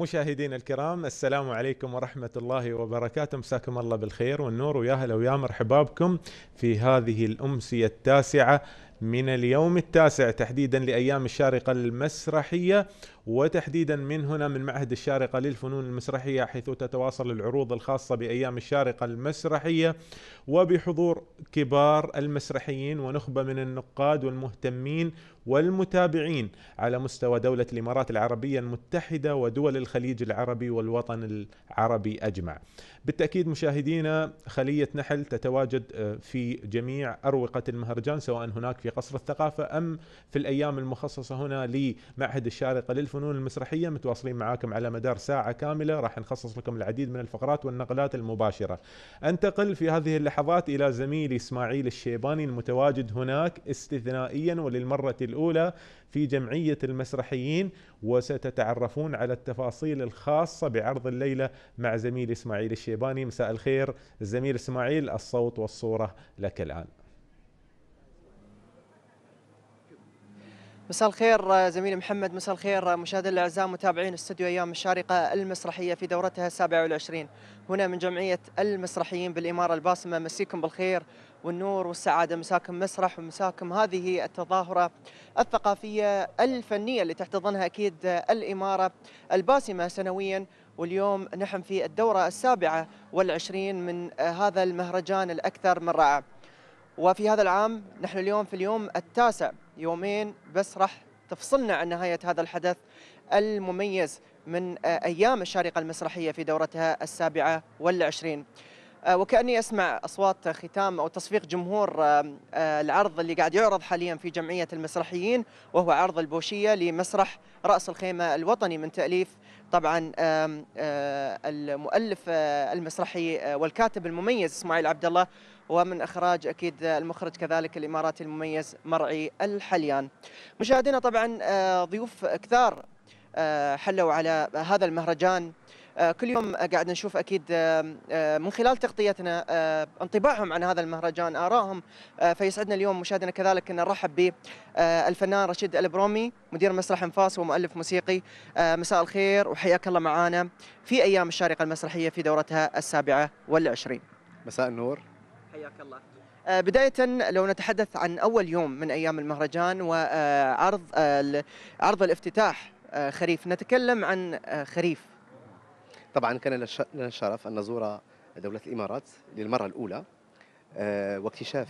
مشاهدينا الكرام السلام عليكم ورحمة الله وبركاته مساكم الله بالخير والنور ويا هلا ويا مرحبا بكم في هذه الأمسية التاسعة من اليوم التاسع تحديدا لأيام الشارقة المسرحية وتحديدا من هنا من معهد الشارقة للفنون المسرحية حيث تتواصل العروض الخاصة بأيام الشارقة المسرحية وبحضور كبار المسرحيين ونخبة من النقاد والمهتمين والمتابعين على مستوى دولة الإمارات العربية المتحدة ودول الخليج العربي والوطن العربي أجمع بالتأكيد مشاهدينا خلية نحل تتواجد آه، في جميع أروقة المهرجان سواء هناك في قصر الثقافة أم في الأيام المخصصة هنا لمعهد الشارقة للفنون الفنون المسرحيه متواصلين معاكم على مدار ساعه كامله راح نخصص لكم العديد من الفقرات والنقلات المباشره. انتقل في هذه اللحظات الى زميلي اسماعيل الشيباني المتواجد هناك استثنائيا وللمره الاولى في جمعيه المسرحيين وستتعرفون على التفاصيل الخاصه بعرض الليله مع زميلي اسماعيل الشيباني مساء الخير زميل اسماعيل الصوت والصوره لك الان. مساء الخير آه، زميلي محمد مساء الخير آه، مشاهدينا الاعزاء متابعين استوديو ايام الشارقه المسرحيه في دورتها 27 هنا من جمعيه المسرحيين بالاماره الباسمه مسيكم بالخير والنور والسعاده مساكم مسرح ومساكم هذه التظاهره الثقافيه الفنيه اللي تحتضنها اكيد الاماره الباسمه سنويا واليوم نحن في الدوره السابعه والعشرين من آه، هذا المهرجان الاكثر من رائع وفي هذا العام نحن اليوم في اليوم التاسع يومين بس راح تفصلنا عن نهاية هذا الحدث المميز من آه، أيام الشارقة المسرحية في دورتها السابعة والعشرين آه، وكأني أسمع أصوات ختام أو تصفيق جمهور آه، العرض اللي قاعد يعرض حاليا في جمعية المسرحيين وهو عرض البوشية لمسرح رأس الخيمة الوطني من تأليف طبعا المؤلف المسرحي والكاتب المميز إسماعيل عبد الله ومن إخراج أكيد المخرج كذلك الإماراتي المميز مرعي الحليان مشاهدينا طبعا آه، ضيوف كثار آه، حلوا على هذا المهرجان آه، كل يوم قاعد نشوف اكيد من خلال تغطيتنا انطباعهم عن هذا المهرجان ارائهم فيسعدنا اليوم مشاهدنا كذلك ان نرحب بالفنان رشيد البرومي مدير مسرح انفاس ومؤلف موسيقي مساء الخير وحياك الله معانا في ايام الشارقه المسرحيه في دورتها السابعه والعشرين مساء النور حياك الله آه، بداية لو نتحدث عن أول يوم من أيام المهرجان وعرض آه، آه، عرض الافتتاح خريف نتكلم عن خريف طبعا كان لنا الشرف أن نزور دولة الإمارات للمرة الأولى واكتشاف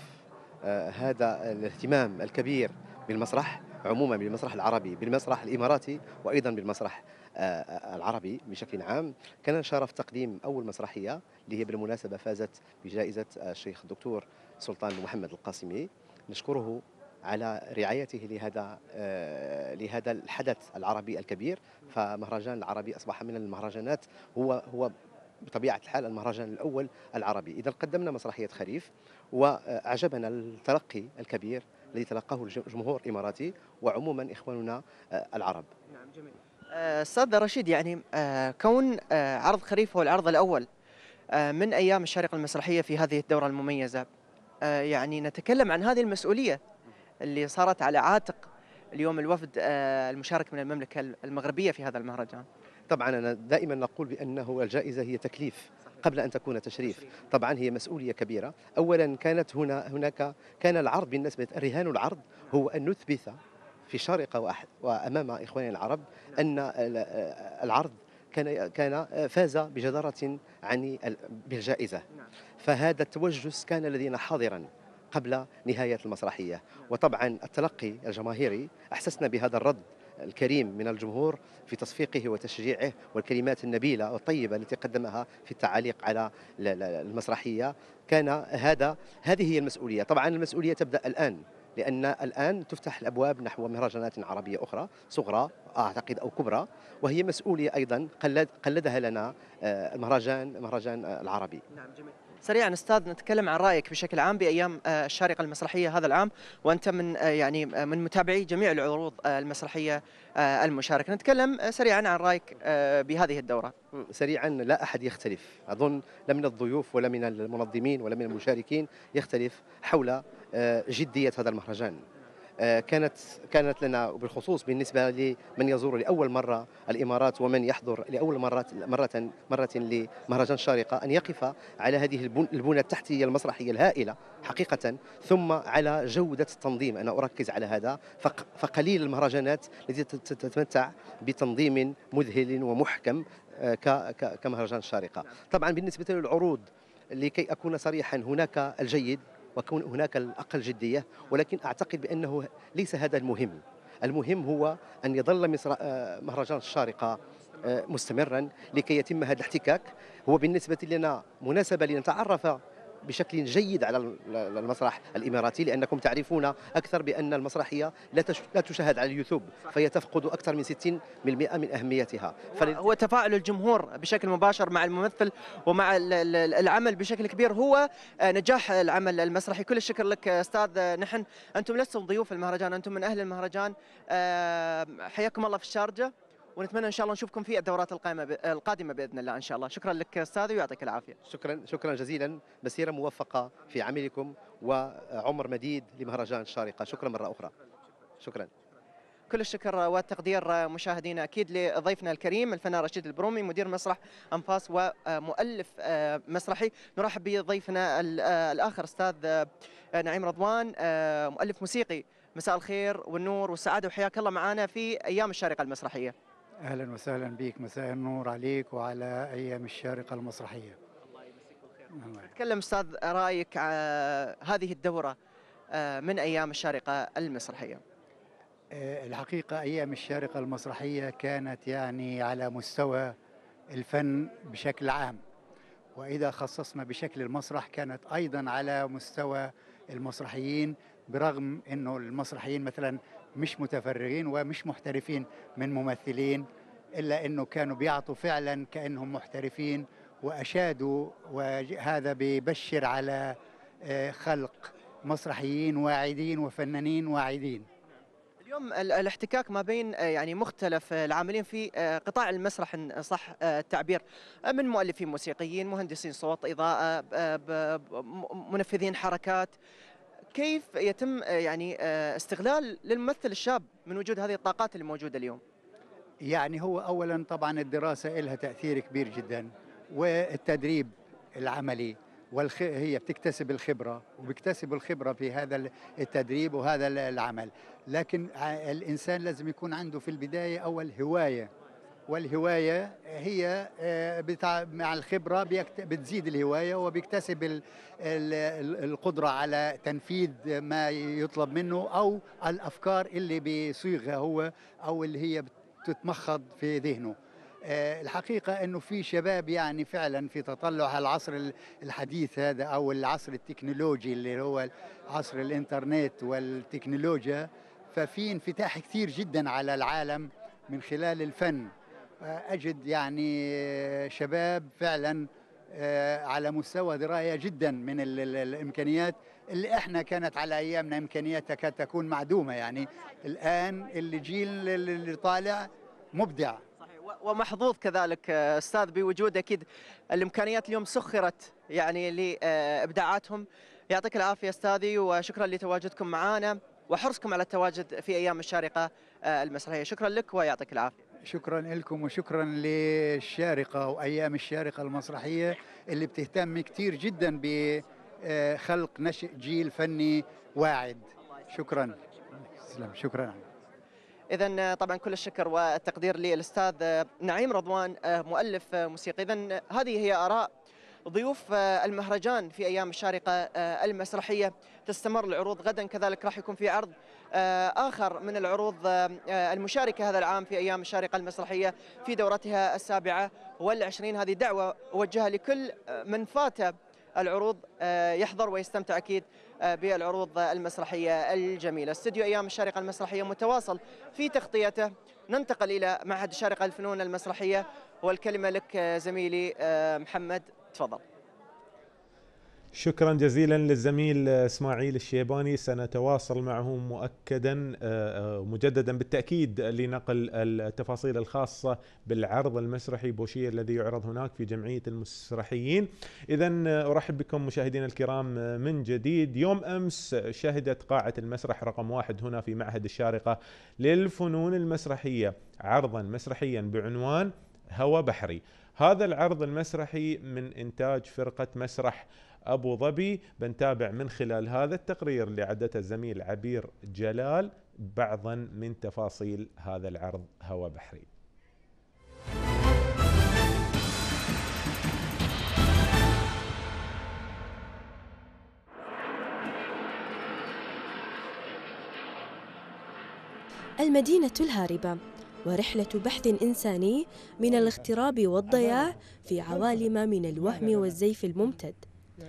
هذا الاهتمام الكبير بالمسرح عموما بالمسرح العربي بالمسرح الإماراتي وأيضا بالمسرح آه، آه، العربي بشكل عام كان لنا شرف تقديم أول مسرحية اللي هي بالمناسبة فازت بجائزة الشيخ الدكتور سلطان محمد القاسمي نشكره على رعايته لهذا آه، لهذا الحدث العربي الكبير فمهرجان العربي اصبح من المهرجانات هو هو بطبيعه الحال المهرجان الاول العربي اذا قدمنا مسرحيه خريف واعجبنا التلقي الكبير الذي تلقاه الجمهور الاماراتي وعموما اخواننا العرب نعم جميل استاذ رشيد يعني آه، كون آه، عرض خريف هو العرض الاول آه، من ايام الشارقه المسرحيه في هذه الدوره المميزه يعني نتكلم عن هذه المسؤوليه اللي صارت على عاتق اليوم الوفد المشارك من المملكه المغربيه في هذا المهرجان طبعا انا دائما نقول بانه الجائزه هي تكليف قبل ان تكون تشريف طبعا هي مسؤوليه كبيره اولا كانت هنا هناك كان العرض بالنسبه رهان العرض هو ان نثبت في شارقة وأمام إخواننا العرب نعم. أن العرض كان كان فاز بجدارة عن بالجائزة نعم. فهذا التوجس كان لدينا حاضرا قبل نهاية المسرحية نعم. وطبعا التلقي الجماهيري أحسسنا بهذا الرد الكريم من الجمهور في تصفيقه وتشجيعه والكلمات النبيله والطيبه التي قدمها في التعاليق على المسرحيه كان هذا هذه هي المسؤوليه طبعا المسؤوليه تبدا الان لان الان تفتح الابواب نحو مهرجانات عربيه اخرى صغرى اعتقد او كبرى وهي مسؤوليه ايضا قلد قلدها لنا آه، المهرجان المهرجان العربي نعم جميل سريعا استاذ نتكلم عن رايك بشكل عام بايام آه، الشارقه المسرحيه هذا العام وانت من آه، يعني آه، من متابعي جميع العروض المسرحيه المشاركه نتكلم سريعا عن رايك بهذه الدوره سريعا لا احد يختلف اظن لا من الضيوف ولا من المنظمين ولا من المشاركين يختلف حول جديه هذا المهرجان آه، كانت كانت لنا بالخصوص بالنسبه لمن يزور لاول مره الامارات ومن يحضر لاول مره مره مره لمهرجان الشارقه ان يقف على هذه البنى التحتيه المسرحيه الهائله حقيقه ثم على جوده التنظيم انا اركز على هذا فقليل المهرجانات التي تتمتع بتنظيم مذهل ومحكم آه، كمهرجان الشارقه طبعا بالنسبه للعروض لكي اكون صريحا هناك الجيد وكون هناك الأقل جدية ولكن أعتقد بأنه ليس هذا المهم المهم هو أن يظل آه، مهرجان الشارقة آه، مستمرا لكي يتم هذا الاحتكاك هو بالنسبة لنا مناسبة لنتعرف بشكل جيد على المسرح الاماراتي لانكم تعرفون اكثر بان المسرحيه لا لا تشاهد على اليوتيوب فهي تفقد اكثر من 60% من اهميتها فل... هو تفاعل الجمهور بشكل مباشر مع الممثل ومع العمل بشكل كبير هو آه، نجاح العمل المسرحي كل الشكر لك آه، استاذ آه، نحن انتم لستم ضيوف المهرجان انتم من اهل المهرجان حياكم الله في الشارجه ونتمنى ان شاء الله نشوفكم في الدورات القائمه ب... القادمه باذن الله ان شاء الله شكرا لك استاذ ويعطيك العافيه شكرا شكرا جزيلا مسيره موفقه في عملكم وعمر مديد لمهرجان الشارقه شكرا مره اخرى شكرا كل الشكر والتقدير مشاهدينا اكيد لضيفنا الكريم الفنان رشيد البرومي مدير مسرح انفاس ومؤلف مسرحي نرحب بضيفنا الاخر استاذ نعيم رضوان مؤلف موسيقي مساء الخير والنور والسعاده وحياك الله معنا في ايام الشارقه المسرحيه اهلا وسهلا بك مساء النور عليك وعلى ايام الشارقه المسرحيه الله يمسيك بالخير تكلم استاذ رايك آه، هذه الدوره آه، من ايام الشارقه المسرحيه آه، الحقيقه ايام الشارقه المسرحيه كانت يعني على مستوى الفن بشكل عام واذا خصصنا بشكل المسرح كانت ايضا على مستوى المسرحيين برغم انه المسرحيين مثلا مش متفرغين ومش محترفين من ممثلين الا انه كانوا بيعطوا فعلا كانهم محترفين واشادوا وهذا ببشر على آه، خلق مسرحيين واعدين وفنانين واعدين اليوم الاحتكاك ما بين آه، يعني مختلف آه، العاملين في قطاع المسرح ان صح التعبير من مؤلفين موسيقيين مهندسين صوت اضاءه منفذين حركات كيف يتم آه، يعني آه، استغلال للممثل الشاب من وجود هذه الطاقات اللي موجوده اليوم؟ يعني هو اولا طبعا الدراسه لها تاثير كبير جدا والتدريب العملي والخ... هي بتكتسب الخبرة وبيكتسب الخبرة في هذا التدريب وهذا العمل لكن الإنسان لازم يكون عنده في البداية أول هواية والهواية هي آه، بتاع مع الخبرة بتزيد الهواية وبيكتسب القدرة على تنفيذ ما يطلب منه أو الأفكار اللي بيصيغها هو أو اللي هي بتتمخض في ذهنه آه، الحقيقة أنه في شباب يعني فعلا في تطلع العصر الحديث هذا أو العصر التكنولوجي اللي هو عصر الإنترنت والتكنولوجيا ففي انفتاح كثير جدا على العالم من خلال الفن أجد يعني آه، شباب فعلا آه، على مستوى دراية جدا من الإمكانيات اللي احنا كانت على أيامنا إمكانيات تكاد تكون معدومة يعني الآن الجيل اللي طالع مبدع ومحظوظ كذلك آه، استاذ بوجود اكيد الامكانيات اليوم سخرت يعني لابداعاتهم يعطيك العافيه استاذي وشكرا لتواجدكم معنا وحرصكم على التواجد في ايام الشارقه المسرحيه شكرا لك ويعطيك العافيه شكرا لكم وشكرا للشارقة وأيام الشارقة المسرحية اللي بتهتم كتير جدا بخلق نشئ جيل فني واعد شكرا شكرا إذا طبعا كل الشكر والتقدير للأستاذ نعيم رضوان مؤلف موسيقي إذا هذه هي آراء ضيوف المهرجان في أيام الشارقة المسرحية تستمر العروض غدا كذلك راح يكون في عرض آه، آخر من العروض آه، آه، المشاركة هذا العام في أيام الشارقة المسرحية في دورتها السابعة والعشرين هذه دعوة أوجهها لكل من فات العروض يحضر ويستمتع أكيد بالعروض المسرحية الجميلة استديو أيام الشارقة المسرحية متواصل في تغطيته ننتقل إلى معهد الشارقة الفنون المسرحية والكلمة لك زميلي محمد تفضل شكرا جزيلا للزميل آه، اسماعيل الشيباني سنتواصل معه مؤكدا آه، آه، مجددا بالتاكيد لنقل التفاصيل الخاصه بالعرض المسرحي بوشير الذي يعرض هناك في جمعيه المسرحيين. اذا ارحب بكم مشاهدينا الكرام من جديد يوم امس شهدت قاعه المسرح رقم واحد هنا في معهد الشارقه للفنون المسرحيه عرضا مسرحيا بعنوان هوى بحري. هذا العرض المسرحي من انتاج فرقه مسرح أبو ظبي بنتابع من خلال هذا التقرير اللي عدته الزميل عبير جلال بعضا من تفاصيل هذا العرض هوا بحري المدينة الهاربة ورحلة بحث إنساني من الاغتراب والضياع في عوالم من الوهم والزيف الممتد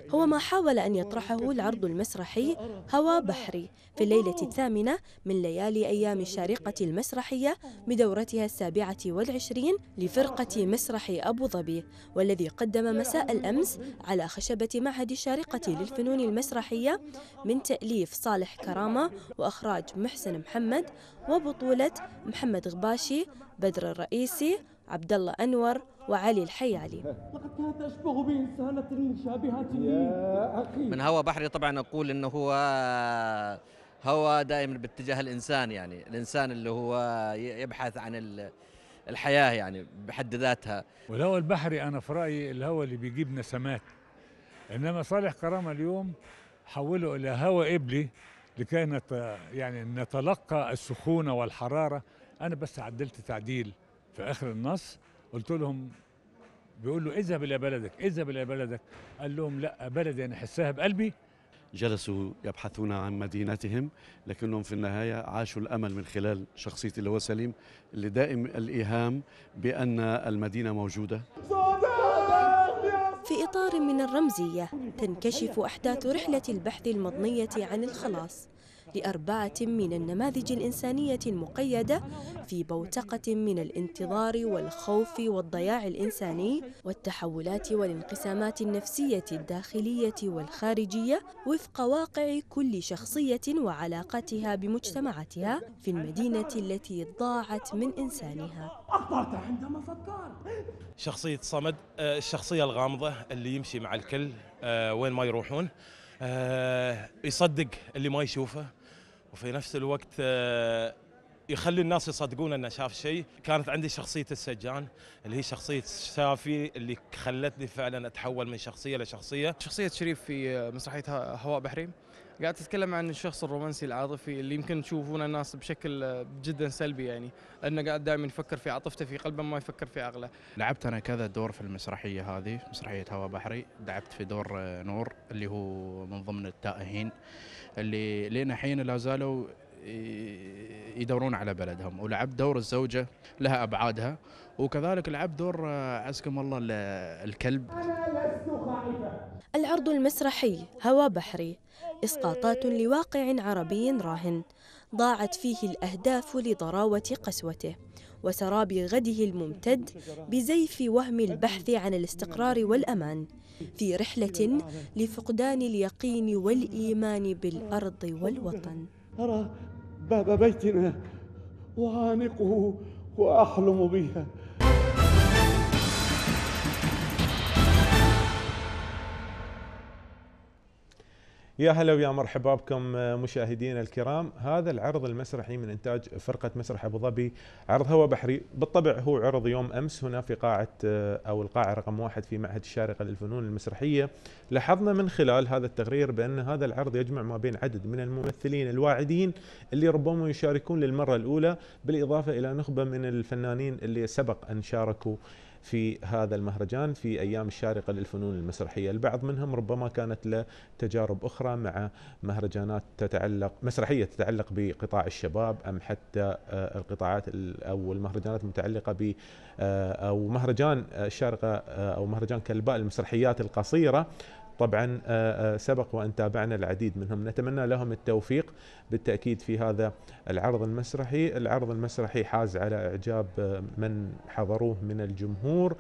هو ما حاول أن يطرحه العرض المسرحي هوا بحري في الليلة الثامنة من ليالي أيام الشارقة المسرحية بدورتها السابعة والعشرين لفرقة مسرح أبو ظبي والذي قدم مساء الأمس على خشبة معهد الشارقة للفنون المسرحية من تأليف صالح كرامة وإخراج محسن محمد وبطولة محمد غباشي بدر الرئيسي عبد الله أنور وعلي الحي علي لقد كانت بإنسانة مشابهة لي يا أخي من هوى بحري طبعا أقول أنه هو هوا دائما باتجاه الإنسان يعني الإنسان اللي هو يبحث عن الحياة يعني بحد ذاتها والهوى البحري أنا في رأيي الهوى اللي بيجيب نسمات إنما صالح كرامة اليوم حوله إلى هوى إبلي لكي نت يعني نتلقى السخونة والحرارة أنا بس عدلت تعديل في آخر النص قلت لهم بيقولوا اذهب الى بلدك اذهب الى بلدك قال لهم لا بلدي انا احسها بقلبي جلسوا يبحثون عن مدينتهم لكنهم في النهاية عاشوا الأمل من خلال شخصية اللي هو سليم اللي دائم الإيهام بأن المدينة موجودة في إطار من الرمزية تنكشف أحداث رحلة البحث المضنية عن الخلاص لأربعة من النماذج الإنسانية المقيدة في بوتقة من الانتظار والخوف والضياع الإنساني والتحولات والانقسامات النفسية الداخلية والخارجية وفق واقع كل شخصية وعلاقتها بمجتمعاتها في المدينة التي ضاعت من إنسانها عندما شخصية صمد آه، الشخصية الغامضة اللي يمشي مع الكل آه، وين ما يروحون آه، يصدق اللي ما يشوفه وفي نفس الوقت آه، يخلي الناس يصدقون انه شاف شيء، كانت عندي شخصيه السجان اللي هي شخصيه سافي اللي خلتني فعلا اتحول من شخصيه لشخصيه. شخصيه شريف في مسرحيه هواء بحري قاعد تتكلم عن الشخص الرومانسي العاطفي اللي يمكن تشوفونه الناس بشكل جدا سلبي يعني انه قاعد دائما يفكر في عاطفته في قلبه ما يفكر في عقله لعبت انا كذا دور في المسرحيه هذه مسرحيه هواء بحري لعبت في دور نور اللي هو من ضمن التائهين اللي لين حين لا زالوا يدورون على بلدهم ولعبت دور الزوجة لها أبعادها وكذلك لعبت دور عزكم الله الكلب العرض المسرحي هوا بحري إسقاطات لواقع عربي راهن ضاعت فيه الأهداف لضراوة قسوته وسراب غده الممتد بزيف وهم البحث عن الاستقرار والأمان في رحلة لفقدان اليقين والإيمان بالأرض والوطن أرى باب بيتنا وعانقه وأحلم بها يا هلا ويا مرحبا بكم آه، مشاهدينا الكرام هذا العرض المسرحي من انتاج فرقه مسرح ابو ظبي عرض هوا بحري بالطبع هو عرض يوم امس هنا في قاعه آه، او القاعه رقم واحد في معهد الشارقه للفنون المسرحيه لاحظنا من خلال هذا التقرير بان هذا العرض يجمع ما بين عدد من الممثلين الواعدين اللي ربما يشاركون للمره الاولى بالاضافه الى نخبه من الفنانين اللي سبق ان شاركوا في هذا المهرجان في أيام الشارقة للفنون المسرحية البعض منهم ربما كانت له تجارب أخرى مع مهرجانات تتعلق مسرحية تتعلق بقطاع الشباب أم حتى آه، القطاعات أو المهرجانات المتعلقة ب آه، أو مهرجان الشارقة آه، أو مهرجان كلباء المسرحيات القصيرة طبعا آه، آه، سبق وان تابعنا العديد منهم نتمنى لهم التوفيق بالتاكيد في هذا العرض المسرحي العرض المسرحي حاز على اعجاب آه، من حضروه من الجمهور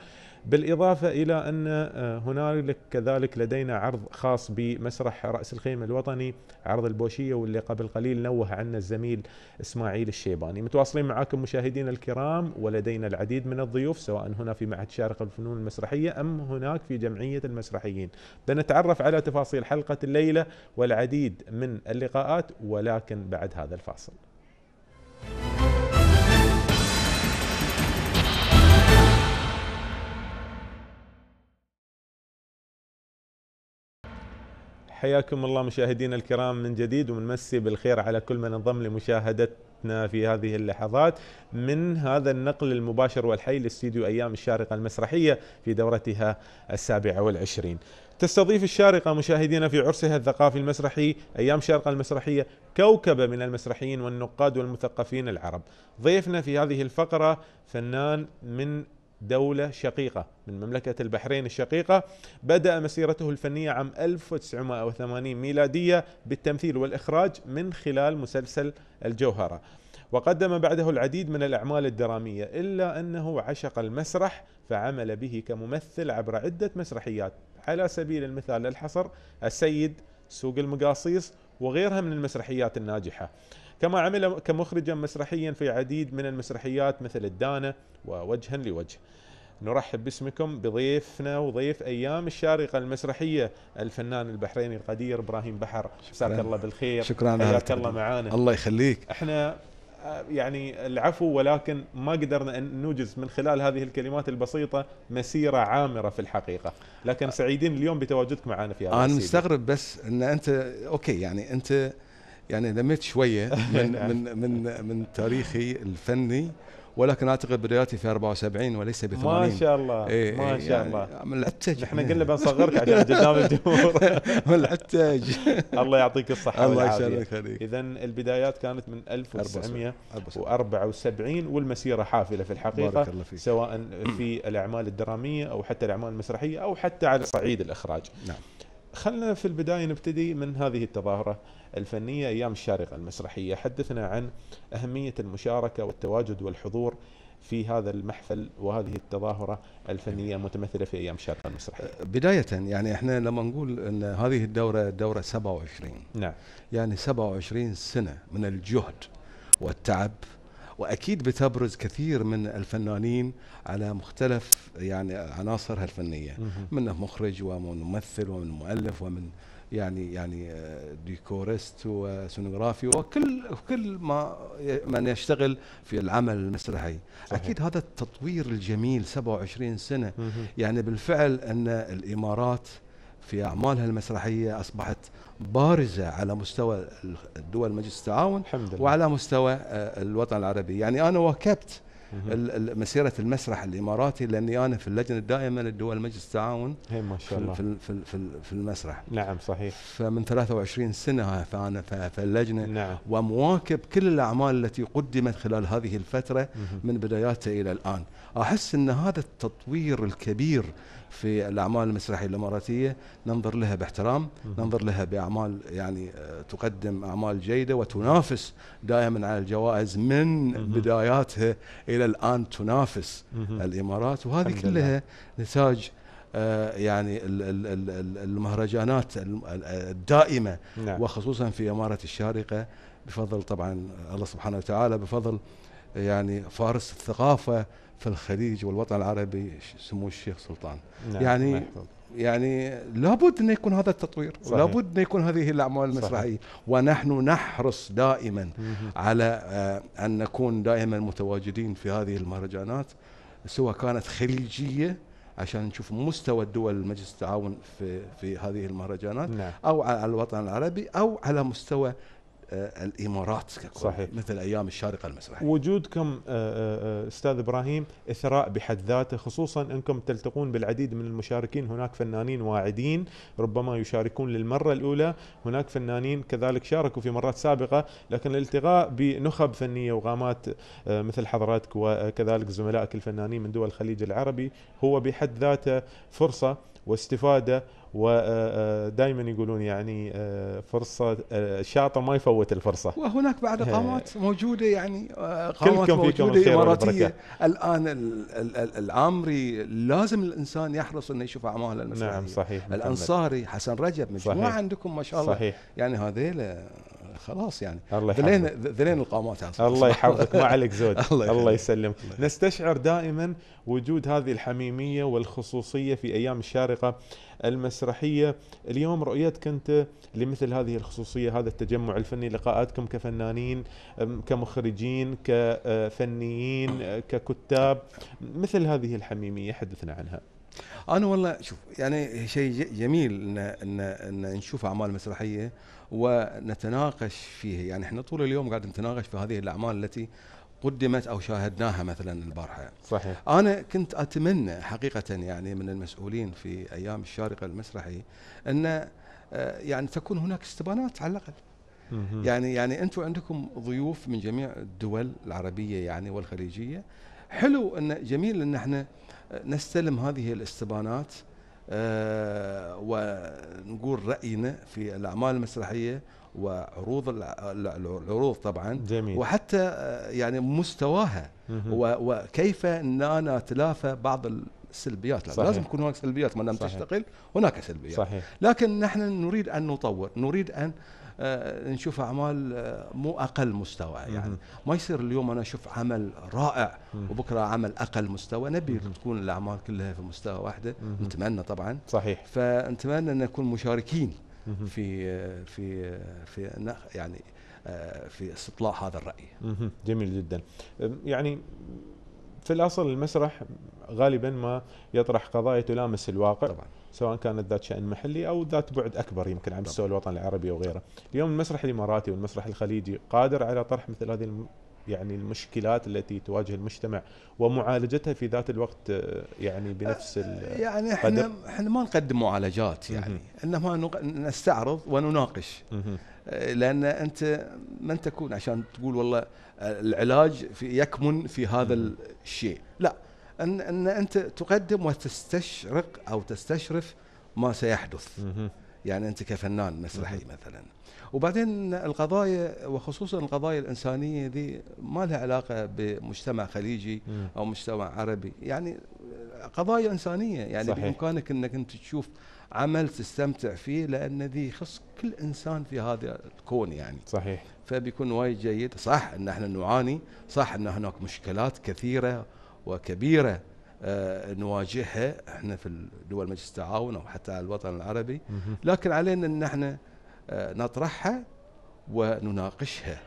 بالإضافة إلى أن آه، هنالك كذلك لدينا عرض خاص بمسرح رأس الخيمة الوطني عرض البوشية واللي قبل قليل نوه عنا الزميل إسماعيل الشيباني متواصلين معاكم مشاهدينا الكرام ولدينا العديد من الضيوف سواء هنا في معهد شارق الفنون المسرحية أم هناك في جمعية المسرحيين بنتعرف على تفاصيل حلقة الليلة والعديد من اللقاءات ولكن بعد هذا الفاصل حياكم الله مشاهدينا الكرام من جديد ومنمسي بالخير على كل من انضم لمشاهدتنا في هذه اللحظات من هذا النقل المباشر والحي لاستديو أيام الشارقة المسرحية في دورتها السابعة والعشرين تستضيف الشارقة مشاهدينا في عرسها الثقافي المسرحي أيام شارقة المسرحية كوكبة من المسرحيين والنقاد والمثقفين العرب ضيفنا في هذه الفقرة فنان من دولة شقيقة من مملكة البحرين الشقيقة بدأ مسيرته الفنية عام 1980 ميلادية بالتمثيل والإخراج من خلال مسلسل الجوهرة وقدم بعده العديد من الأعمال الدرامية إلا أنه عشق المسرح فعمل به كممثل عبر عدة مسرحيات على سبيل المثال للحصر السيد سوق المقاصيص وغيرها من المسرحيات الناجحة كما عمل كمخرجا مسرحيا في عديد من المسرحيات مثل الدانة ووجها لوجه نرحب باسمكم بضيفنا وضيف ايام الشارقه المسرحيه الفنان البحريني القدير ابراهيم بحر مساك الله بالخير شكرا حياك الله معانا الله يخليك احنا آه، يعني العفو ولكن ما قدرنا ان نوجز من خلال هذه الكلمات البسيطه مسيره عامره في الحقيقه، لكن سعيدين اليوم بتواجدك معنا في هذا انا مستغرب بس ان انت اوكي يعني انت يعني لميت شويه من نعم. من من من تاريخي الفني ولكن اعتقد بداياتي في 74 وليس ب 80 ما شاء الله إيه ما شاء يعني الله العتج احنا قلنا بنصغرك عشان قدام الجمهور العتج الله يعطيك الصحه الله يسلمك اذا البدايات كانت من 1974 والمسيره حافله في الحقيقه بارك الله فيك. سواء في الاعمال الدراميه او حتى الاعمال المسرحيه او حتى على صعيد الاخراج نعم خلنا في البداية نبتدي من هذه التظاهرة الفنية أيام الشارقة المسرحية حدثنا عن أهمية المشاركة والتواجد والحضور في هذا المحفل وهذه التظاهرة الفنية متمثلة في أيام الشارقة المسرحية بداية يعني إحنا لما نقول أن هذه الدورة دورة 27 نعم يعني 27 سنة من الجهد والتعب واكيد بتبرز كثير من الفنانين على مختلف يعني عناصرها الفنيه منه مخرج ومن ممثل ومن مؤلف ومن يعني يعني آه، ديكورست وسونوغرافي وكل كل ما من يشتغل في العمل المسرحي صحيح. اكيد هذا التطوير الجميل 27 سنه يعني بالفعل ان الامارات في أعمالها المسرحية أصبحت بارزة على مستوى الدول مجلس التعاون الحمد لله. وعلى مستوى آه، الوطن العربي يعني أنا واكبت مسيرة المسرح الإماراتي لأني أنا في اللجنة الدائمة للدول مجلس التعاون ما شاء الله في, في, في, في المسرح نعم صحيح فمن 23 سنة فأنا في اللجنة نعم. ومواكب كل الأعمال التي قدمت خلال هذه الفترة من بداياتها إلى الآن أحس أن هذا التطوير الكبير في الأعمال المسرحية الإماراتية ننظر لها باحترام ننظر لها بأعمال يعني آه، تقدم أعمال جيدة وتنافس دائما على الجوائز من بداياتها إلى الآن تنافس الإمارات وهذه كلها نتاج آه، يعني المهرجانات الدائمة نعم. وخصوصا في إمارة الشارقة بفضل طبعا الله سبحانه وتعالى بفضل يعني فارس الثقافه في الخليج والوطن العربي سمو الشيخ سلطان نعم يعني محفظ. يعني لابد ان يكون هذا التطوير صحيح. لابد ان يكون هذه الاعمال المسرحيه ونحن نحرص دائما على آه، ان نكون دائما متواجدين في هذه المهرجانات سواء كانت خليجيه عشان نشوف مستوى الدول مجلس التعاون في في هذه المهرجانات نعم. او على الوطن العربي او على مستوى آه، الامارات ككل صحيح. مثل ايام الشارقه المسرحيه وجودكم آه، آه، استاذ ابراهيم اثراء بحد ذاته خصوصا انكم تلتقون بالعديد من المشاركين هناك فنانين واعدين ربما يشاركون للمره الاولى هناك فنانين كذلك شاركوا في مرات سابقه لكن الالتقاء بنخب فنيه وغامات مثل حضراتك وكذلك زملائك الفنانين من دول الخليج العربي هو بحد ذاته فرصه واستفاده ودائما يقولون يعني آه، فرصه الشاطر آه، ما يفوت الفرصه وهناك بعد قامات موجوده يعني آه، قامات موجوده اماراتيه الان العامري لازم الانسان يحرص انه يشوف اعماله نعم، المسرحيه نعم صحيح الانصاري حسن رجب مجموعه عندكم ما شاء الله صحيح يعني هذيل خلاص يعني الله ذلين ذلين القامات الله يحفظك ما عليك زود الله, الله يسلمك نستشعر دائما وجود هذه الحميميه والخصوصيه في ايام الشارقه المسرحيه اليوم رؤيتك انت لمثل هذه الخصوصيه هذا التجمع الفني لقاءاتكم كفنانين كمخرجين كفنيين ككتاب مثل هذه الحميميه حدثنا عنها انا والله شوف يعني شيء جميل ان ان ان نشوف اعمال مسرحيه ونتناقش فيها يعني احنا طول اليوم قاعد نتناقش في هذه الاعمال التي قدمت او شاهدناها مثلا البارحه صحيح انا كنت اتمنى حقيقه يعني من المسؤولين في ايام الشارقه المسرحي ان آه، يعني تكون هناك استبانات على الاقل يعني يعني انتم عندكم ضيوف من جميع الدول العربيه يعني والخليجيه حلو ان جميل ان احنا آه، نستلم هذه الاستبانات آه ونقول راينا في الاعمال المسرحيه وعروض العروض طبعا جميل. وحتى آه، يعني مستواها وكيف ان انا اتلافى بعض السلبيات صحيح. لازم يكون هناك سلبيات ما دام تشتغل هناك سلبيات صحيح. لكن نحن نريد ان نطور نريد ان آه، نشوف اعمال آه، مو اقل مستوى يعني ما يصير اليوم انا اشوف عمل رائع وبكره عمل اقل مستوى نبي تكون الاعمال كلها في مستوى واحده نتمنى طبعا صحيح فنتمنى ان نكون مشاركين في في في يعني آه، في استطلاع هذا الراي. جميل جدا. يعني في الاصل المسرح غالبا ما يطرح قضايا تلامس الواقع طبعا سواء كانت ذات شان محلي او ذات بعد اكبر يمكن على مستوى الوطن العربي وغيره. اليوم المسرح الاماراتي والمسرح الخليجي قادر على طرح مثل هذه يعني المشكلات التي تواجه المجتمع ومعالجتها في ذات الوقت آه، يعني بنفس آه، يعني احنا احنا ما نقدم معالجات يعني انما نستعرض ونناقش آه، لان انت من تكون عشان تقول والله العلاج في يكمن في هذا الشيء لا ان ان انت تقدم وتستشرق او تستشرف ما سيحدث يعني انت كفنان مسرحي مثلا وبعدين القضايا وخصوصا القضايا الانسانيه دي ما لها علاقه بمجتمع خليجي او مجتمع عربي يعني قضايا انسانيه يعني صحيح. بامكانك انك انت تشوف عمل تستمتع فيه لان ذي يخص كل انسان في هذا الكون يعني صحيح فبيكون وايد جيد صح ان احنا نعاني صح ان هناك مشكلات كثيره وكبيره آه، نواجهها احنا في دول مجلس التعاون او حتى على الوطن العربي لكن علينا ان احنا آه، نطرحها ونناقشها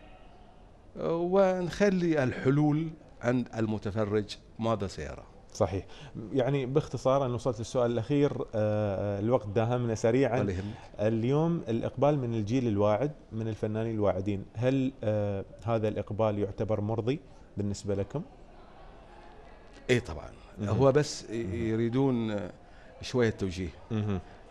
آه، ونخلي الحلول عند المتفرج ماذا سيرى صحيح يعني باختصار أنا وصلت للسؤال الأخير الوقت داهمنا سريعا اليوم الإقبال من الجيل الواعد من الفنانين الواعدين هل هذا الإقبال يعتبر مرضي بالنسبة لكم؟ اي طبعا هو بس يريدون شويه توجيه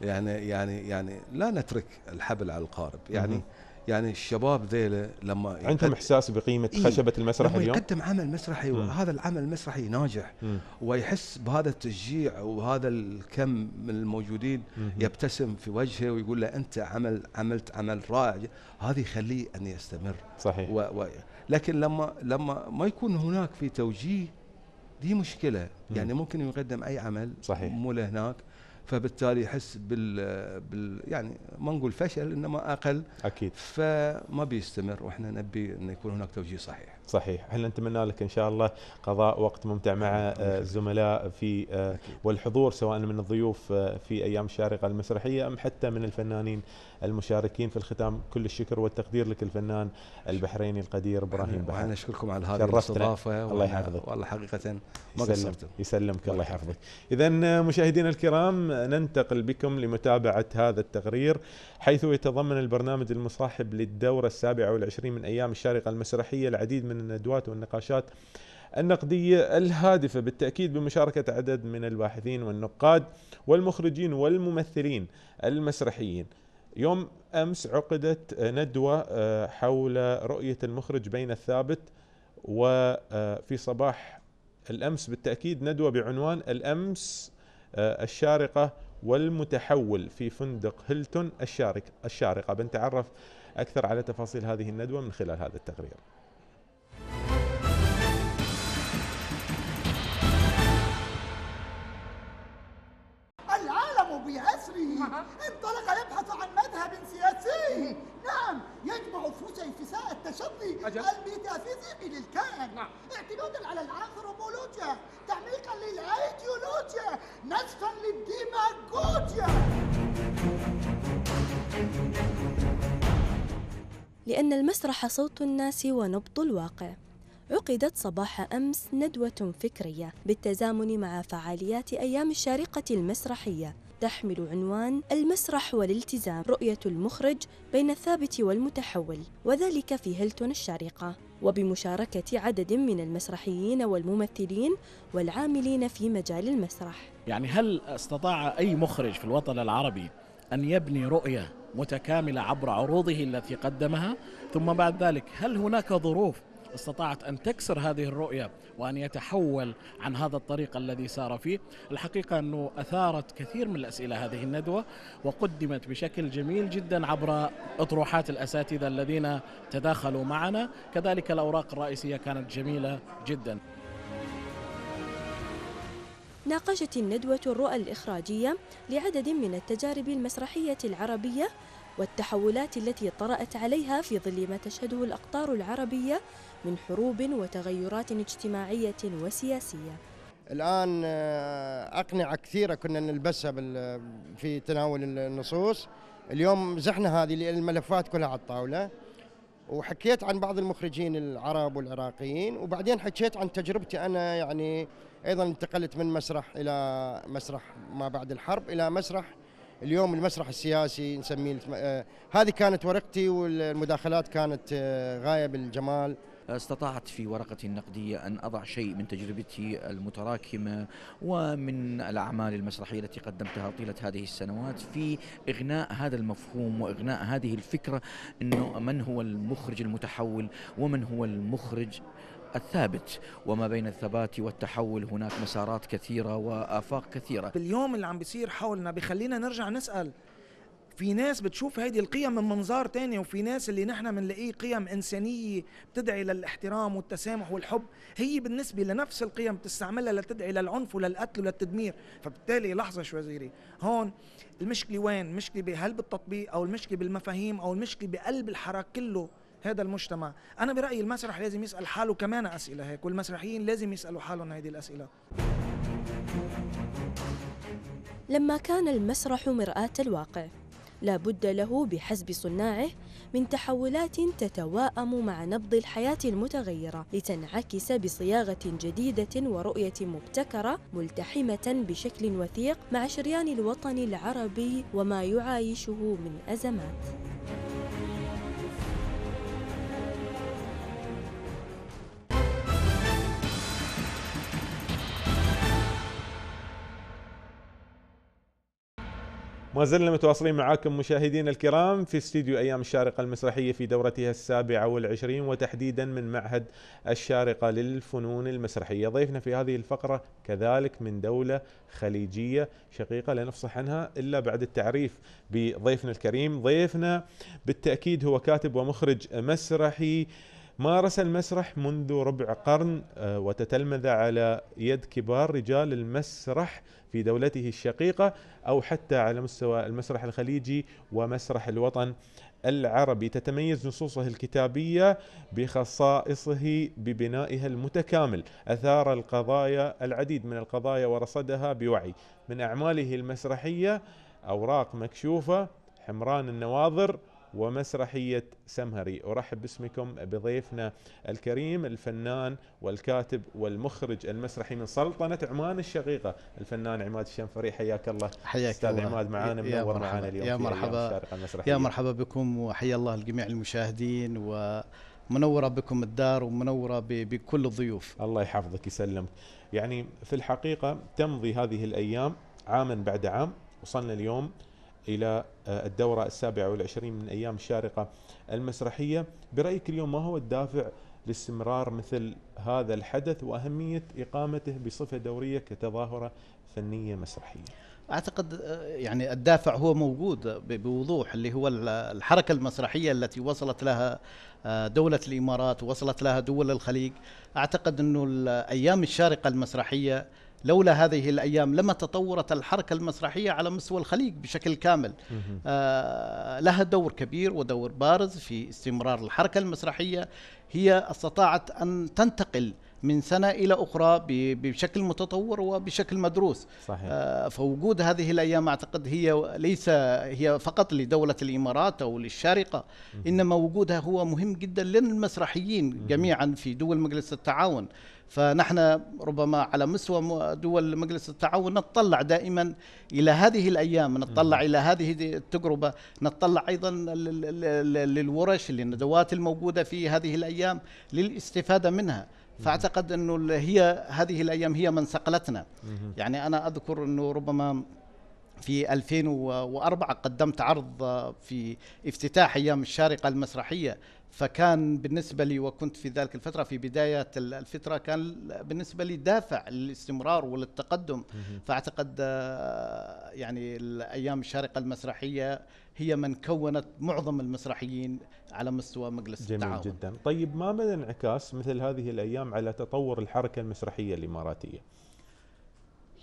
يعني يعني يعني لا نترك الحبل على القارب يعني يعني الشباب ذيله لما عندهم احساس بقيمه إيه. خشبه المسرح اليوم يقدم عمل مسرحي وهذا العمل المسرحي ناجح ويحس بهذا التشجيع وهذا الكم من الموجودين يبتسم في وجهه ويقول له انت عمل عملت عمل رائع هذا يخليه ان يستمر صحيح و و لكن لما لما ما يكون هناك في توجيه دي مشكله يعني ممكن يقدم اي عمل صحيح مو لهناك فبالتالي يحس بال, بال يعني ما نقول فشل انما اقل اكيد فما بيستمر واحنا نبي انه يكون هناك توجيه صحيح. صحيح، احنا نتمنى لك ان شاء الله قضاء وقت ممتع مع آه، الزملاء في آه، والحضور سواء من الضيوف آه، في ايام الشارقه المسرحيه ام حتى من الفنانين المشاركين في الختام كل الشكر والتقدير لك الفنان البحريني القدير ابراهيم بحر وانا اشكركم على هذه الاستضافه الله يحفظك والله حقيقه ما قصرتم يسلمك الله يحفظك اذا مشاهدينا الكرام ننتقل بكم لمتابعه هذا التقرير حيث يتضمن البرنامج المصاحب للدوره السابعه والعشرين من ايام الشارقه المسرحيه العديد من الندوات والنقاشات النقدية الهادفة بالتأكيد بمشاركة عدد من الباحثين والنقاد والمخرجين والممثلين المسرحيين يوم امس عقدت ندوه آه، حول رؤيه المخرج بين الثابت وفي آه، صباح الامس بالتاكيد ندوه بعنوان الامس آه، الشارقه والمتحول في فندق هيلتون الشارقه بنتعرف اكثر على تفاصيل هذه الندوه من خلال هذا التقرير. التشظي الميتافيزيقي للكائن نعم. اعتمادا على الانثروبولوجيا تعميقا للايديولوجيا نسفا للديماغوجيا لأن المسرح صوت الناس ونبض الواقع عقدت صباح أمس ندوة فكرية بالتزامن مع فعاليات أيام الشارقة المسرحية تحمل عنوان المسرح والالتزام رؤية المخرج بين الثابت والمتحول وذلك في هيلتون الشارقة وبمشاركة عدد من المسرحيين والممثلين والعاملين في مجال المسرح يعني هل استطاع أي مخرج في الوطن العربي أن يبني رؤية متكاملة عبر عروضه التي قدمها ثم بعد ذلك هل هناك ظروف استطاعت أن تكسر هذه الرؤية وأن يتحول عن هذا الطريق الذي سار فيه الحقيقة أنه أثارت كثير من الأسئلة هذه الندوة وقدمت بشكل جميل جدا عبر أطروحات الأساتذة الذين تداخلوا معنا كذلك الأوراق الرئيسية كانت جميلة جدا ناقشت الندوة الرؤى الإخراجية لعدد من التجارب المسرحية العربية والتحولات التي طرأت عليها في ظل ما تشهده الأقطار العربية من حروب وتغيرات اجتماعية وسياسية الآن آه، أقنعة كثيرة كنا نلبسها في تناول النصوص اليوم زحنا هذه الملفات كلها على الطاولة وحكيت عن بعض المخرجين العرب والعراقيين وبعدين حكيت عن تجربتي أنا يعني أيضا انتقلت من مسرح إلى مسرح ما بعد الحرب إلى مسرح اليوم المسرح السياسي نسميه آه، هذه كانت ورقتي والمداخلات كانت آه، غاية بالجمال استطعت في ورقتي النقدية أن أضع شيء من تجربتي المتراكمة ومن الأعمال المسرحية التي قدمتها طيلة هذه السنوات في إغناء هذا المفهوم وإغناء هذه الفكرة أنه من هو المخرج المتحول ومن هو المخرج الثابت وما بين الثبات والتحول هناك مسارات كثيرة وآفاق كثيرة اليوم اللي عم بيصير حولنا بخلينا نرجع نسأل في ناس بتشوف هذه القيم من منظار تاني وفي ناس اللي نحن بنلاقيه قيم إنسانية بتدعي للاحترام والتسامح والحب هي بالنسبة لنفس القيم بتستعملها لتدعي للعنف وللقتل وللتدمير فبالتالي لحظة شو وزيري هون المشكلة وين؟ المشكلة بهل بالتطبيق أو المشكلة بالمفاهيم أو المشكلة بقلب الحراك كله هذا المجتمع أنا برأيي المسرح لازم يسأل حاله كمان أسئلة هيك والمسرحيين لازم يسألوا حالهم هذه الأسئلة لما كان المسرح مرآة الواقع لا بد له بحسب صناعه من تحولات تتواءم مع نبض الحياة المتغيرة لتنعكس بصياغة جديدة ورؤية مبتكرة ملتحمة بشكل وثيق مع شريان الوطن العربي وما يعايشه من أزمات ما زلنا متواصلين معاكم مشاهدينا الكرام في استديو أيام الشارقة المسرحية في دورتها السابعة والعشرين وتحديدا من معهد الشارقة للفنون المسرحية ضيفنا في هذه الفقرة كذلك من دولة خليجية شقيقة لا نفصح عنها إلا بعد التعريف بضيفنا الكريم ضيفنا بالتأكيد هو كاتب ومخرج مسرحي مارس المسرح منذ ربع قرن آه، وتتلمذ على يد كبار رجال المسرح في دولته الشقيقة أو حتى على مستوى المسرح الخليجي ومسرح الوطن العربي تتميز نصوصه الكتابية بخصائصه ببنائها المتكامل أثار القضايا العديد من القضايا ورصدها بوعي من أعماله المسرحية أوراق مكشوفة حمران النواظر ومسرحية سمهري أرحب باسمكم بضيفنا الكريم الفنان والكاتب والمخرج المسرحي من سلطنة عمان الشقيقة الفنان عماد الشنفري حياك الله حياك أستاذ الله. عماد معانا منور معانا اليوم يا مرحبا يا مرحبا بكم وحيا الله الجميع المشاهدين و منوره بكم الدار ومنوره بكل الضيوف الله يحفظك يسلمك يعني في الحقيقه تمضي هذه الايام عاما بعد عام وصلنا اليوم إلى آه، الدورة السابعة والعشرين من أيام الشارقة المسرحية برأيك اليوم ما هو الدافع لاستمرار مثل هذا الحدث وأهمية إقامته بصفة دورية كتظاهرة فنية مسرحية اعتقد آه، يعني الدافع هو موجود بوضوح اللي هو الحركه المسرحيه التي وصلت لها آه، دوله الامارات وصلت لها دول الخليج اعتقد انه الايام الشارقه المسرحيه لولا هذه الأيام لما تطورت الحركة المسرحية على مستوى الخليج بشكل كامل آه لها دور كبير ودور بارز في استمرار الحركة المسرحية هي استطاعت أن تنتقل من سنة إلى أخرى بشكل متطور وبشكل مدروس صحيح. آه، فوجود هذه الأيام أعتقد هي ليس هي فقط لدولة الإمارات أو للشارقة إنما وجودها هو مهم جدا للمسرحيين جميعا في دول مجلس التعاون فنحن ربما على مستوى دول مجلس التعاون نتطلع دائما الى هذه الايام نتطلع الى هذه التجربه نتطلع ايضا للورش للندوات الموجوده في هذه الايام للاستفاده منها فاعتقد انه هي هذه الايام هي من صقلتنا يعني انا اذكر انه ربما في 2004 قدمت عرض في افتتاح ايام الشارقه المسرحيه فكان بالنسبة لي وكنت في ذلك الفترة في بداية الفترة كان بالنسبة لي دافع للاستمرار وللتقدم فأعتقد آه، يعني الأيام الشارقة المسرحية هي من كونت معظم المسرحيين على مستوى مجلس جميل جدا طيب ما مدى انعكاس مثل هذه الأيام على تطور الحركة المسرحية الإماراتية؟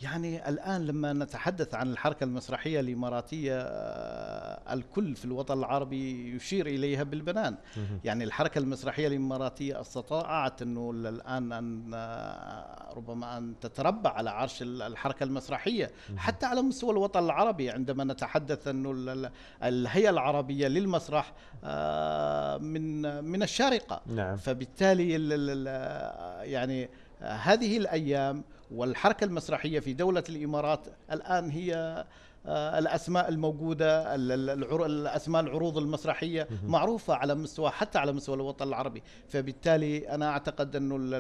يعني الآن لما نتحدث عن الحركة المسرحية الإماراتية آه، الكل في الوطن العربي يشير إليها بالبنان يعني الحركة المسرحية الإماراتية استطاعت أنه الآن أن آه، ربما أن تتربع على عرش الحركة المسرحية حتى على مستوى الوطن العربي عندما نتحدث أنه الهيئة العربية للمسرح آه، من من الشارقة نعم. فبالتالي يعني هذه الأيام والحركة المسرحية في دولة الإمارات الآن هي آه، الاسماء الموجوده الاسماء العروض المسرحيه معروفه على مستوى حتى على مستوى الوطن العربي فبالتالي انا اعتقد انه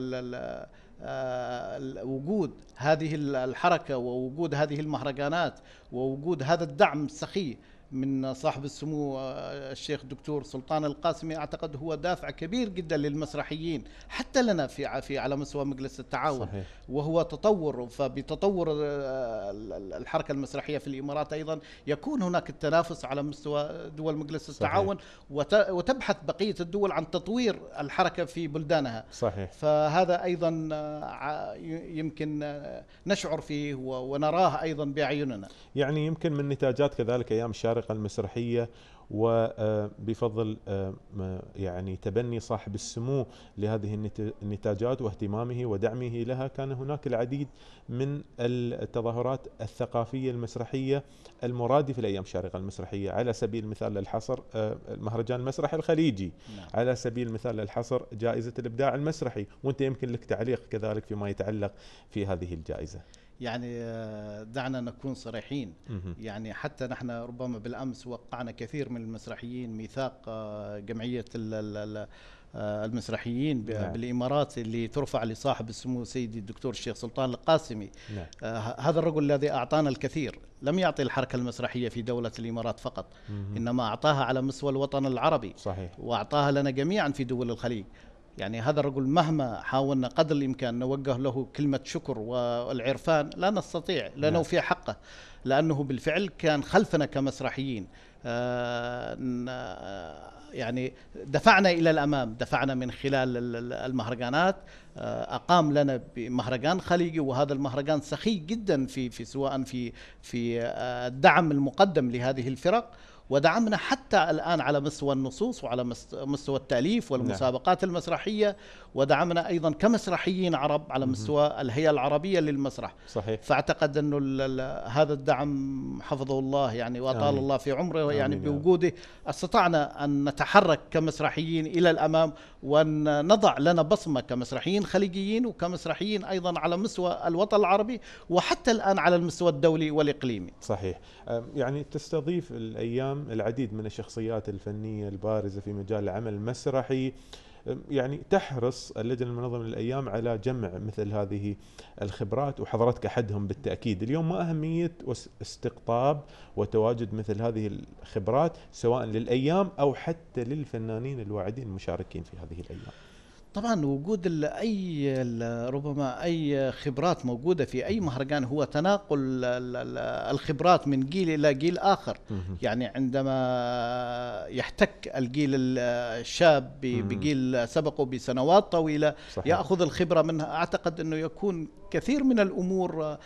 آه، وجود هذه الحركه ووجود هذه المهرجانات ووجود هذا الدعم السخي من صاحب السمو آه، الشيخ الدكتور سلطان القاسمي اعتقد هو دافع كبير جدا للمسرحيين حتى لنا في في على مستوى مجلس التعاون صحيح. وهو تطور فبتطور آه، الحركه المسرحيه في الامارات ايضا يكون هناك التنافس على مستوى دول مجلس التعاون صحيح. وتبحث بقيه الدول عن تطوير الحركه في بلدانها صحيح فهذا ايضا آه، يمكن نشعر فيه ونراه ايضا باعيننا يعني يمكن من نتاجات كذلك ايام الشارع الفارقة المسرحية وبفضل آه، آه، يعني تبني صاحب السمو لهذه النتاجات واهتمامه ودعمه لها كان هناك العديد من التظاهرات الثقافية المسرحية المرادفة لأيام الشارقة المسرحية على سبيل المثال للحصر آه، مهرجان المسرح الخليجي نعم. على سبيل المثال للحصر جائزة الإبداع المسرحي وانت يمكن لك تعليق كذلك فيما يتعلق في هذه الجائزة يعني آه، دعنا نكون صريحين يعني حتى نحن ربما بالامس وقعنا كثير من المسرحيين ميثاق آه، جمعيه آه، المسرحيين نعم. بالامارات اللي ترفع لصاحب السمو سيدي الدكتور الشيخ سلطان القاسمي نعم. آه هذا الرجل الذي اعطانا الكثير لم يعطي الحركه المسرحيه في دوله الامارات فقط مم. انما اعطاها على مستوى الوطن العربي صحيح. واعطاها لنا جميعا في دول الخليج يعني هذا الرجل مهما حاولنا قدر الإمكان نوجه له كلمة شكر والعرفان لا نستطيع لانه نعم. في حقه لأنه بالفعل كان خلفنا كمسرحيين آه، آه، يعني دفعنا الى الامام دفعنا من خلال المهرجانات آه، اقام لنا بمهرجان خليجي وهذا المهرجان سخي جدا في في سواء في في الدعم المقدم لهذه الفرق ودعمنا حتى الآن على مستوى النصوص وعلى مستوى التأليف والمسابقات نعم. المسرحية ودعمنا أيضا كمسرحيين عرب على مستوى الهيئة العربية للمسرح صحيح. فأعتقد أنه هذا الدعم حفظه الله يعني وأطال آمين. الله في عمره آمين. يعني بوجوده استطعنا أن نتحرك كمسرحيين إلى الأمام وأن نضع لنا بصمة كمسرحيين خليجيين وكمسرحيين أيضا على مستوى الوطن العربي وحتى الآن على المستوى الدولي والإقليمي صحيح يعني تستضيف الأيام أمام نعم، العديد من الشخصيات الفنية البارزة في مجال العمل المسرحي يعني تحرص اللجنة المنظمة للأيام على جمع مثل هذه الخبرات وحضرتك أحدهم بالتأكيد اليوم ما أهمية استقطاب وتواجد مثل هذه الخبرات سواء للأيام أو حتى للفنانين الواعدين المشاركين في هذه الأيام طبعا وجود اي ربما اي خبرات موجوده في اي مهرجان هو تناقل الخبرات من جيل الى جيل اخر يعني عندما يحتك الجيل الشاب بجيل سبقه بسنوات طويله صحيح. ياخذ الخبره منها اعتقد انه يكون كثير من الامور آه،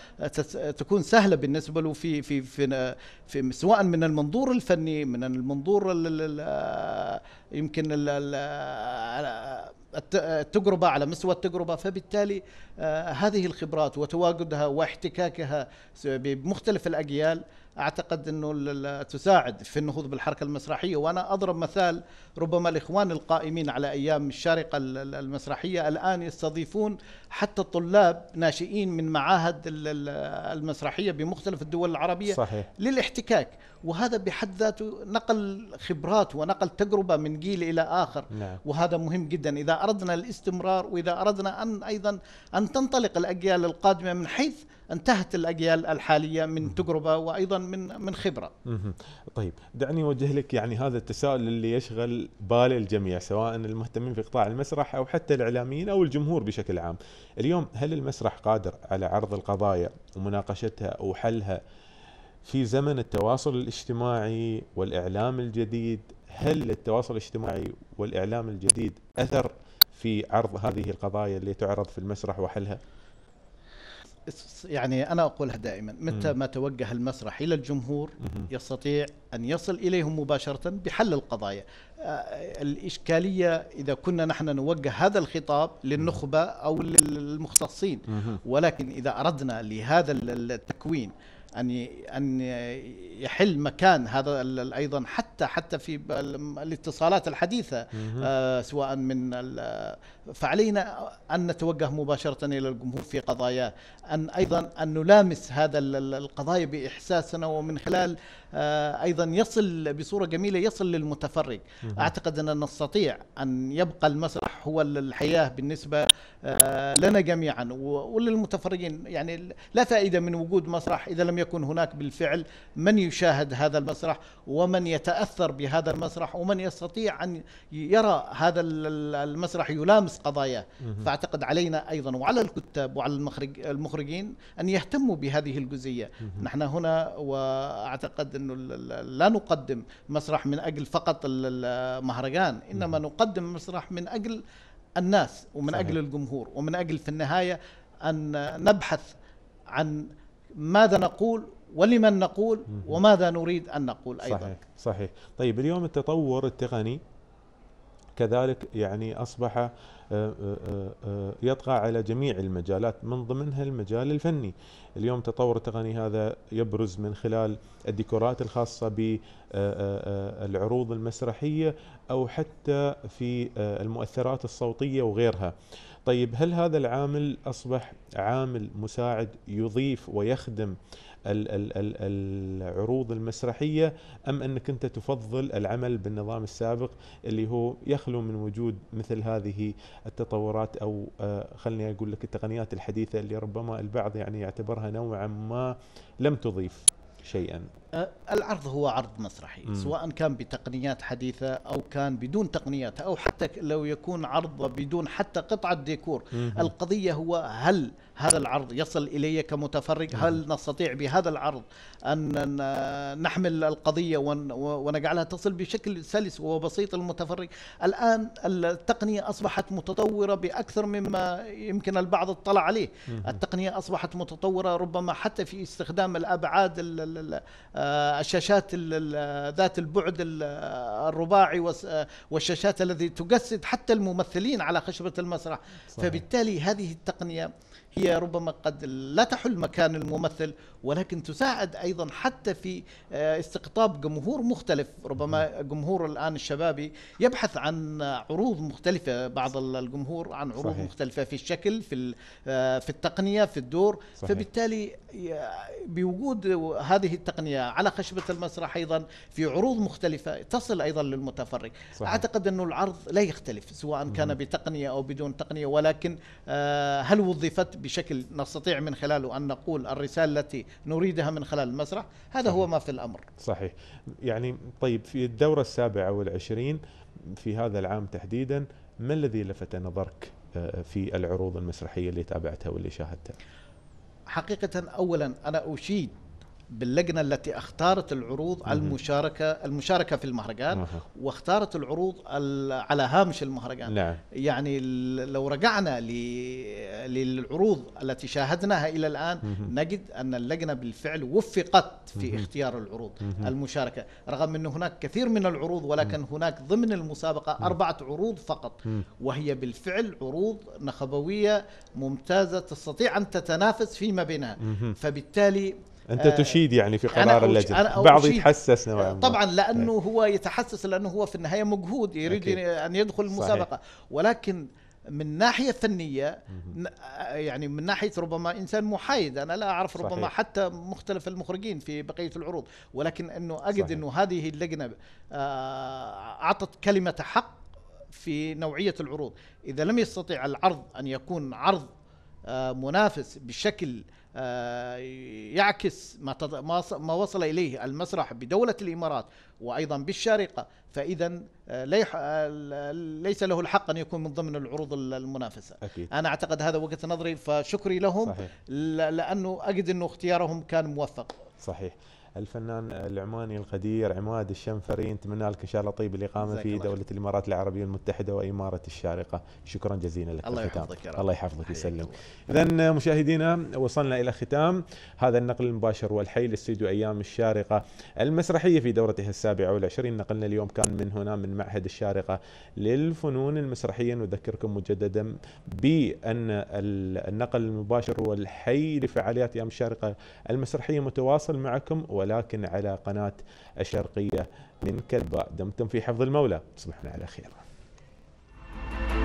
تكون سهله بالنسبه له في في في, في سواء من المنظور الفني من المنظور آه، يمكن آه، التجربة على مستوى التجربة فبالتالي آه، هذه الخبرات وتواجدها واحتكاكها بمختلف الأجيال اعتقد انه تساعد في النهوض بالحركه المسرحيه وانا اضرب مثال ربما الاخوان القائمين على ايام الشارقه المسرحيه الان يستضيفون حتى الطلاب ناشئين من معاهد المسرحيه بمختلف الدول العربيه صحيح. للاحتكاك وهذا بحد ذاته نقل خبرات ونقل تجربه من جيل الى اخر نعم. وهذا مهم جدا اذا اردنا الاستمرار واذا اردنا ان ايضا ان تنطلق الاجيال القادمه من حيث انتهت الاجيال الحاليه من تجربه وايضا من من خبره. طيب دعني اوجه لك يعني هذا التساؤل اللي يشغل بال الجميع سواء المهتمين في قطاع المسرح او حتى الاعلاميين او الجمهور بشكل عام. اليوم هل المسرح قادر على عرض القضايا ومناقشتها وحلها في زمن التواصل الاجتماعي والاعلام الجديد؟ هل التواصل الاجتماعي والاعلام الجديد اثر في عرض هذه القضايا اللي تعرض في المسرح وحلها؟ يعني أنا أقولها دائما متى ما توجه المسرح إلى الجمهور يستطيع أن يصل إليهم مباشرة بحل القضايا آه، الإشكالية إذا كنا نحن نوجه هذا الخطاب للنخبة أو للمختصين ولكن إذا أردنا لهذا التكوين ان ان يحل مكان هذا ايضا حتى حتى في الاتصالات الحديثه آه سواء من فعلينا ان نتوجه مباشره الى الجمهور في قضاياه ان ايضا ان نلامس هذا القضايا باحساسنا ومن خلال آه، ايضا يصل بصوره جميله يصل للمتفرج اعتقد اننا نستطيع ان يبقى المسرح هو الحياه بالنسبه آه، لنا جميعا وللمتفرجين يعني لا فائده من وجود مسرح اذا لم يكن هناك بالفعل من يشاهد هذا المسرح ومن يتاثر بهذا المسرح ومن يستطيع ان يرى هذا المسرح يلامس قضاياه فاعتقد علينا ايضا وعلى الكتاب وعلى المخرج المخرجين ان يهتموا بهذه الجزئيه نحن هنا واعتقد انه لا نقدم مسرح من اجل فقط المهرجان انما نقدم مسرح من اجل الناس ومن صحيح. اجل الجمهور ومن اجل في النهايه ان نبحث عن ماذا نقول ولمن نقول وماذا نريد ان نقول ايضا صحيح صحيح طيب اليوم التطور التقني كذلك يعني أصبح آه، آه، آه، يطغى على جميع المجالات من ضمنها المجال الفني اليوم تطور التقني هذا يبرز من خلال الديكورات الخاصة بالعروض المسرحية أو حتى في المؤثرات الصوتية وغيرها طيب هل هذا العامل أصبح عامل مساعد يضيف ويخدم العروض المسرحية أم أنك أنت تفضل العمل بالنظام السابق اللي هو يخلو من وجود مثل هذه التطورات أو آه، خلني أقول لك التقنيات الحديثة اللي ربما البعض يعني يعتبرها نوعا ما لم تضيف شيئا آه، العرض هو عرض مسرحي م. سواء كان بتقنيات حديثة أو كان بدون تقنيات أو حتى لو يكون عرض بدون حتى قطعة ديكور م. القضية هو هل هذا العرض يصل إلي كمتفرج م. هل نستطيع بهذا العرض أن نحمل القضية ونجعلها تصل بشكل سلس وبسيط للمتفرج الآن التقنية أصبحت متطورة بأكثر مما يمكن البعض اطلع عليه التقنية أصبحت متطورة ربما حتى في استخدام الأبعاد الـ الـ آه، آه، الشاشات ذات البعد الرباعي آه، والشاشات التي تجسد حتى الممثلين على خشبة المسرح صحيح. فبالتالي هذه التقنية هي ربما قد لا تحل مكان الممثل ولكن تساعد ايضا حتى في آه، استقطاب جمهور مختلف ربما جمهور الان الشبابي يبحث عن عروض مختلفه بعض الجمهور عن عروض صحيح. مختلفه في الشكل في آه، في التقنيه في الدور صحيح. فبالتالي بوجود هذه التقنيه على خشبه المسرح ايضا في عروض مختلفه تصل ايضا للمتفرج صحيح. اعتقد انه العرض لا يختلف سواء كان بتقنيه او بدون تقنيه ولكن آه، هل وظفت بشكل نستطيع من خلاله أن نقول الرسالة التي نريدها من خلال المسرح هذا صحيح. هو ما في الأمر صحيح يعني طيب في الدورة السابعة والعشرين في هذا العام تحديدا ما الذي لفت نظرك آه، في العروض المسرحية اللي تابعتها واللي شاهدتها حقيقة أولا أنا أشيد باللجنه التي اختارت العروض على المشاركه المشاركه في المهرجان واختارت العروض على هامش المهرجان نعم. يعني لو رجعنا للعروض التي شاهدناها الى الان نجد ان اللجنه بالفعل وفقت في اختيار العروض المشاركه رغم انه هناك كثير من العروض ولكن هناك ضمن المسابقه اربعه عروض فقط وهي بالفعل عروض نخبويه ممتازه تستطيع ان تتنافس فيما بينها فبالتالي انت آه، تشيد يعني في قرار اللجنه بعض يتحسس نوعا ما طبعا لانه إيه. هو يتحسس لانه هو في النهايه مجهود يريد أكيد. ان يدخل المسابقه صحيح. ولكن من ناحيه فنيه يعني من ناحيه ربما انسان محايد انا لا اعرف صحيح. ربما حتى مختلف المخرجين في بقيه العروض ولكن انه اجد انه هذه اللجنه آه، اعطت كلمه حق في نوعيه العروض اذا لم يستطع العرض ان يكون عرض آه، منافس بشكل آه، يعكس ما ما وصل اليه المسرح بدوله الامارات وايضا بالشارقه فاذا آه، آه، ليس له الحق ان يكون من ضمن العروض المنافسه أكيد. انا اعتقد هذا وجهه نظري فشكري لهم صحيح. لانه اجد انه اختيارهم كان موفق صحيح الفنان العماني القدير عماد الشنفري نتمنى لك ان شاء الله طيب الاقامه في دوله الامارات العربيه المتحده واماره الشارقه شكرا جزيلا لك الله يحفظك يا رب الله يحفظك يسلم اذا مشاهدينا وصلنا الى ختام هذا النقل المباشر والحي لاستديو ايام الشارقه المسرحيه في دورتها السابعه والعشرين نقلنا اليوم كان من هنا من معهد الشارقه للفنون المسرحيه نذكركم مجددا بان النقل المباشر والحي لفعاليات ايام الشارقه المسرحيه متواصل معكم و ولكن على قناة الشرقية من كلباء دمتم في حفظ المولى تصبحون على خير